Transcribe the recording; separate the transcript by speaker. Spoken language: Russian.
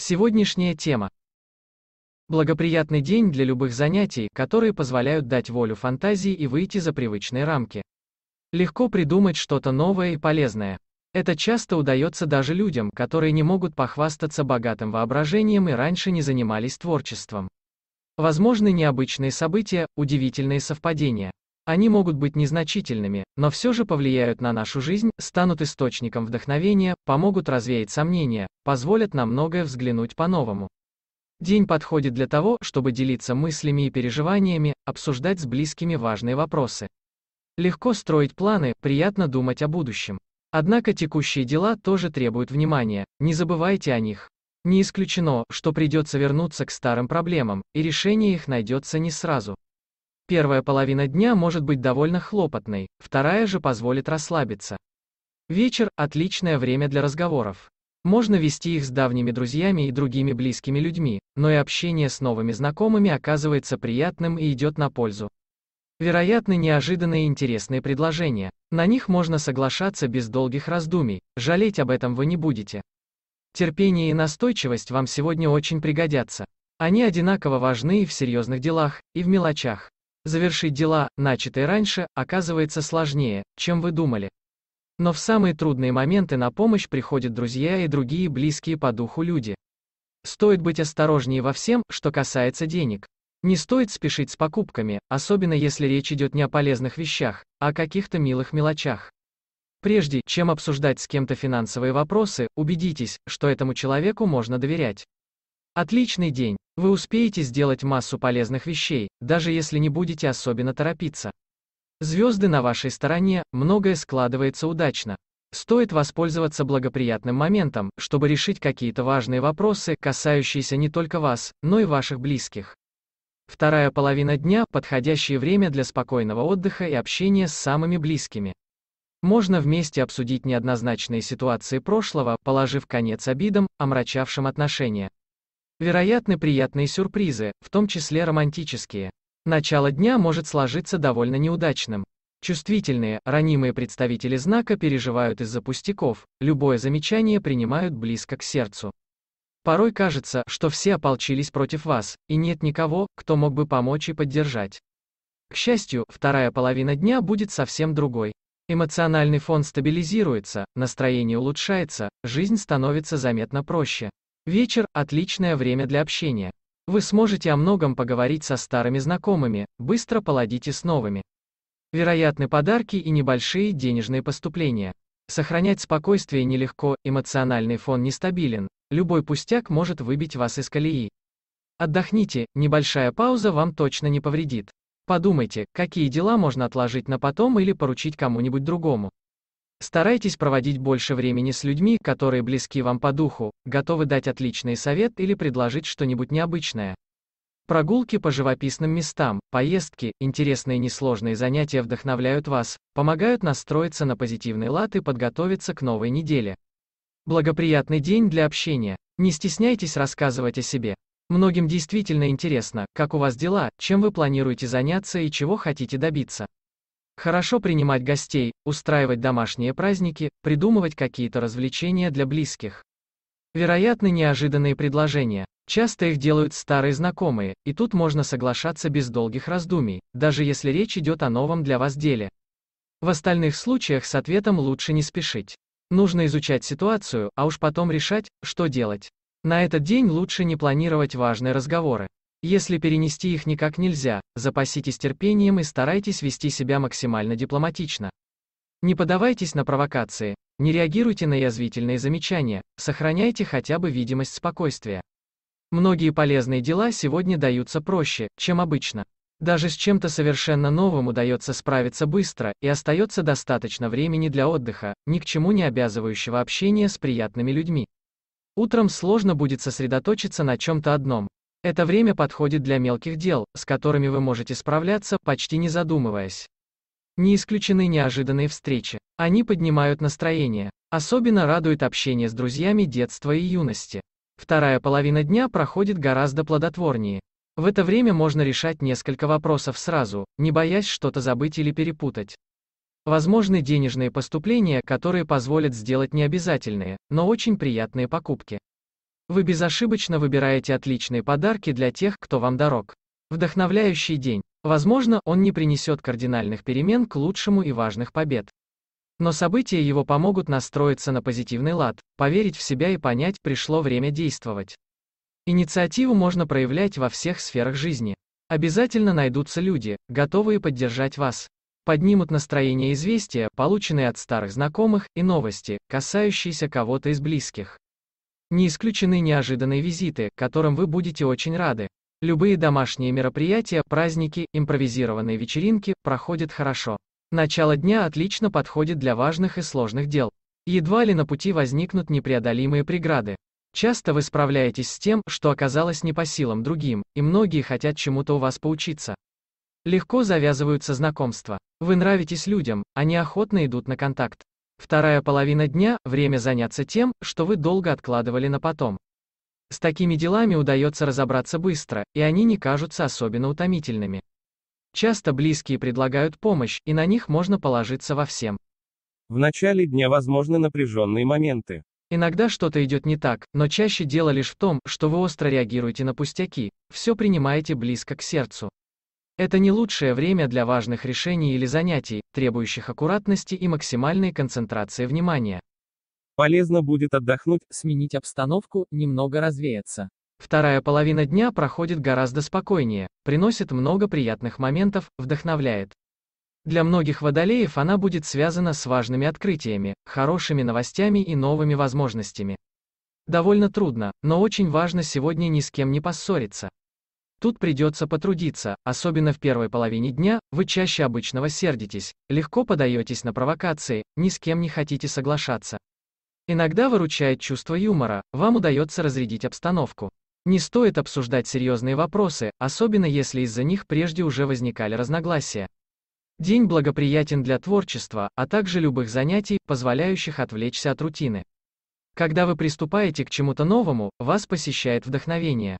Speaker 1: Сегодняшняя тема. Благоприятный день для любых занятий, которые позволяют дать волю фантазии и выйти за привычные рамки. Легко придумать что-то новое и полезное. Это часто удается даже людям, которые не могут похвастаться богатым воображением и раньше не занимались творчеством. Возможны необычные события, удивительные совпадения. Они могут быть незначительными, но все же повлияют на нашу жизнь, станут источником вдохновения, помогут развеять сомнения, позволят нам многое взглянуть по-новому. День подходит для того, чтобы делиться мыслями и переживаниями, обсуждать с близкими важные вопросы. Легко строить планы, приятно думать о будущем. Однако текущие дела тоже требуют внимания, не забывайте о них. Не исключено, что придется вернуться к старым проблемам, и решение их найдется не сразу. Первая половина дня может быть довольно хлопотной, вторая же позволит расслабиться. Вечер – отличное время для разговоров. Можно вести их с давними друзьями и другими близкими людьми, но и общение с новыми знакомыми оказывается приятным и идет на пользу. Вероятны неожиданные интересные предложения. На них можно соглашаться без долгих раздумий, жалеть об этом вы не будете. Терпение и настойчивость вам сегодня очень пригодятся. Они одинаково важны и в серьезных делах, и в мелочах. Завершить дела, начатые раньше, оказывается сложнее, чем вы думали. Но в самые трудные моменты на помощь приходят друзья и другие близкие по духу люди. Стоит быть осторожнее во всем, что касается денег. Не стоит спешить с покупками, особенно если речь идет не о полезных вещах, а о каких-то милых мелочах. Прежде чем обсуждать с кем-то финансовые вопросы, убедитесь, что этому человеку можно доверять. Отличный день! Вы успеете сделать массу полезных вещей, даже если не будете особенно торопиться. Звезды на вашей стороне, многое складывается удачно. Стоит воспользоваться благоприятным моментом, чтобы решить какие-то важные вопросы, касающиеся не только вас, но и ваших близких. Вторая половина дня – подходящее время для спокойного отдыха и общения с самыми близкими. Можно вместе обсудить неоднозначные ситуации прошлого, положив конец обидам, омрачавшим отношения. Вероятны приятные сюрпризы, в том числе романтические. Начало дня может сложиться довольно неудачным. Чувствительные, ранимые представители знака переживают из-за пустяков, любое замечание принимают близко к сердцу. Порой кажется, что все ополчились против вас, и нет никого, кто мог бы помочь и поддержать. К счастью, вторая половина дня будет совсем другой. Эмоциональный фон стабилизируется, настроение улучшается, жизнь становится заметно проще. Вечер – отличное время для общения. Вы сможете о многом поговорить со старыми знакомыми, быстро поладите с новыми. Вероятны подарки и небольшие денежные поступления. Сохранять спокойствие нелегко, эмоциональный фон нестабилен, любой пустяк может выбить вас из колеи. Отдохните, небольшая пауза вам точно не повредит. Подумайте, какие дела можно отложить на потом или поручить кому-нибудь другому. Старайтесь проводить больше времени с людьми, которые близки вам по духу, готовы дать отличный совет или предложить что-нибудь необычное. Прогулки по живописным местам, поездки, интересные несложные занятия вдохновляют вас, помогают настроиться на позитивный лад и подготовиться к новой неделе. Благоприятный день для общения. Не стесняйтесь рассказывать о себе. Многим действительно интересно, как у вас дела, чем вы планируете заняться и чего хотите добиться. Хорошо принимать гостей, устраивать домашние праздники, придумывать какие-то развлечения для близких. Вероятны неожиданные предложения. Часто их делают старые знакомые, и тут можно соглашаться без долгих раздумий, даже если речь идет о новом для вас деле. В остальных случаях с ответом лучше не спешить. Нужно изучать ситуацию, а уж потом решать, что делать. На этот день лучше не планировать важные разговоры. Если перенести их никак нельзя, запаситесь терпением и старайтесь вести себя максимально дипломатично. Не поддавайтесь на провокации, не реагируйте на язвительные замечания, сохраняйте хотя бы видимость спокойствия. Многие полезные дела сегодня даются проще, чем обычно. Даже с чем-то совершенно новым удается справиться быстро, и остается достаточно времени для отдыха, ни к чему не обязывающего общения с приятными людьми. Утром сложно будет сосредоточиться на чем-то одном, это время подходит для мелких дел, с которыми вы можете справляться, почти не задумываясь. Не исключены неожиданные встречи. Они поднимают настроение. Особенно радует общение с друзьями детства и юности. Вторая половина дня проходит гораздо плодотворнее. В это время можно решать несколько вопросов сразу, не боясь что-то забыть или перепутать. Возможны денежные поступления, которые позволят сделать необязательные, но очень приятные покупки. Вы безошибочно выбираете отличные подарки для тех, кто вам дорог. Вдохновляющий день. Возможно, он не принесет кардинальных перемен к лучшему и важных побед. Но события его помогут настроиться на позитивный лад, поверить в себя и понять, пришло время действовать. Инициативу можно проявлять во всех сферах жизни. Обязательно найдутся люди, готовые поддержать вас. Поднимут настроение известия, полученные от старых знакомых, и новости, касающиеся кого-то из близких. Не исключены неожиданные визиты, которым вы будете очень рады. Любые домашние мероприятия, праздники, импровизированные вечеринки проходят хорошо. Начало дня отлично подходит для важных и сложных дел. Едва ли на пути возникнут непреодолимые преграды. Часто вы справляетесь с тем, что оказалось не по силам другим, и многие хотят чему-то у вас поучиться. Легко завязываются знакомства. Вы нравитесь людям, они охотно идут на контакт. Вторая половина дня – время заняться тем, что вы долго откладывали на потом. С такими делами удается разобраться быстро, и они не кажутся особенно утомительными. Часто близкие предлагают помощь, и на них можно положиться во всем. В начале дня возможны напряженные моменты. Иногда что-то идет не так, но чаще дело лишь в том, что вы остро реагируете на пустяки, все принимаете близко к сердцу. Это не лучшее время для важных решений или занятий, требующих аккуратности и максимальной концентрации внимания. Полезно будет отдохнуть, сменить обстановку, немного развеяться. Вторая половина дня проходит гораздо спокойнее, приносит много приятных моментов, вдохновляет. Для многих водолеев она будет связана с важными открытиями, хорошими новостями и новыми возможностями. Довольно трудно, но очень важно сегодня ни с кем не поссориться. Тут придется потрудиться, особенно в первой половине дня, вы чаще обычного сердитесь, легко подаетесь на провокации, ни с кем не хотите соглашаться. Иногда выручает чувство юмора, вам удается разрядить обстановку. Не стоит обсуждать серьезные вопросы, особенно если из-за них прежде уже возникали разногласия. День благоприятен для творчества, а также любых занятий, позволяющих отвлечься от рутины. Когда вы приступаете к чему-то новому, вас посещает вдохновение.